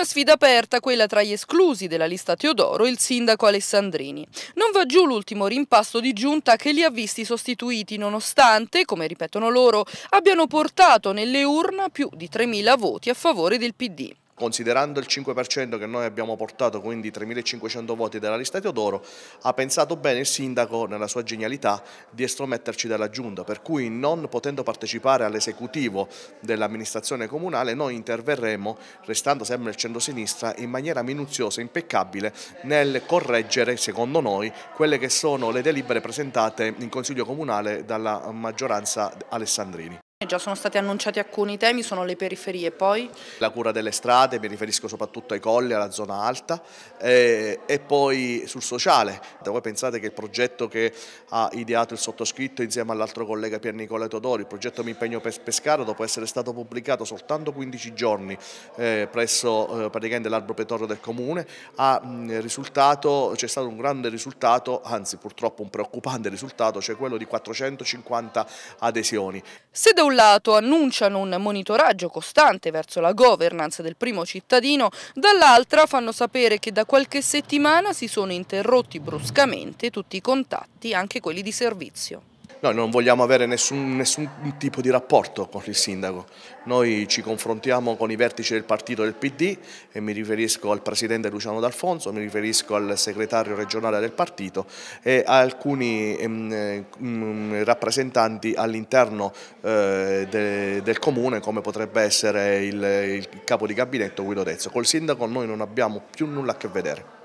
Una sfida aperta quella tra gli esclusi della lista Teodoro e il sindaco Alessandrini. Non va giù l'ultimo rimpasto di giunta che li ha visti sostituiti nonostante, come ripetono loro, abbiano portato nelle urna più di 3.000 voti a favore del PD considerando il 5% che noi abbiamo portato, quindi 3.500 voti della lista Teodoro, ha pensato bene il sindaco nella sua genialità di estrometterci dalla giunta, per cui non potendo partecipare all'esecutivo dell'amministrazione comunale noi interverremo, restando sempre il centro-sinistra, in maniera minuziosa, impeccabile, nel correggere, secondo noi, quelle che sono le delibere presentate in Consiglio Comunale dalla maggioranza Alessandrini. Eh, già sono stati annunciati alcuni temi, sono le periferie poi. La cura delle strade, mi riferisco soprattutto ai colli, alla zona alta eh, e poi sul sociale. Da voi pensate che il progetto che ha ideato il sottoscritto insieme all'altro collega Pier Nicola Todori, il progetto Mi impegno per pescare, dopo essere stato pubblicato soltanto 15 giorni eh, presso eh, praticamente l'arbro pretorio del comune, c'è stato un grande risultato, anzi purtroppo un preoccupante risultato, cioè quello di 450 adesioni. Se da un lato annunciano un monitoraggio costante verso la governance del primo cittadino, dall'altra fanno sapere che da qualche settimana si sono interrotti bruscamente tutti i contatti, anche quelli di servizio. Noi non vogliamo avere nessun, nessun, tipo di rapporto con il sindaco, noi ci confrontiamo con i vertici del partito del PD e mi riferisco al presidente Luciano D'Alfonso, mi riferisco al segretario regionale del partito e a alcuni ehm, ehm, rappresentanti all'interno eh, de, del comune come potrebbe essere il, il capo di gabinetto Guido Dezzo. Col sindaco noi non abbiamo più nulla a che vedere.